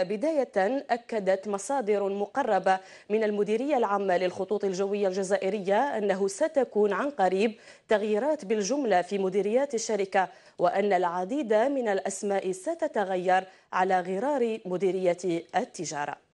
بداية أكدت مصادر مقربة من المديرية العامة للخطوط الجوية الجزائرية أنه ستكون عن قريب تغييرات بالجملة في مديريات الشركة وأن العديد من الأسماء ستتغير على غرار مديرية التجارة